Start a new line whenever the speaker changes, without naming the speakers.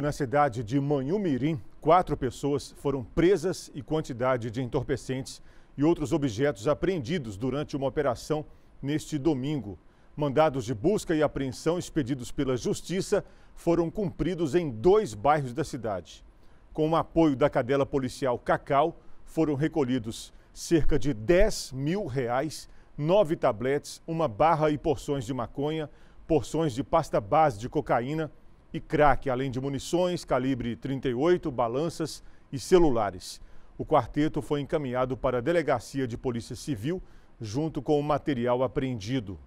Na cidade de Manhumirim, quatro pessoas foram presas e quantidade de entorpecentes e outros objetos apreendidos durante uma operação neste domingo. Mandados de busca e apreensão expedidos pela Justiça foram cumpridos em dois bairros da cidade. Com o apoio da cadela policial Cacau, foram recolhidos cerca de 10 mil reais, nove tabletes, uma barra e porções de maconha, porções de pasta base de cocaína, e crack, além de munições, calibre 38, balanças e celulares. O quarteto foi encaminhado para a Delegacia de Polícia Civil, junto com o material apreendido.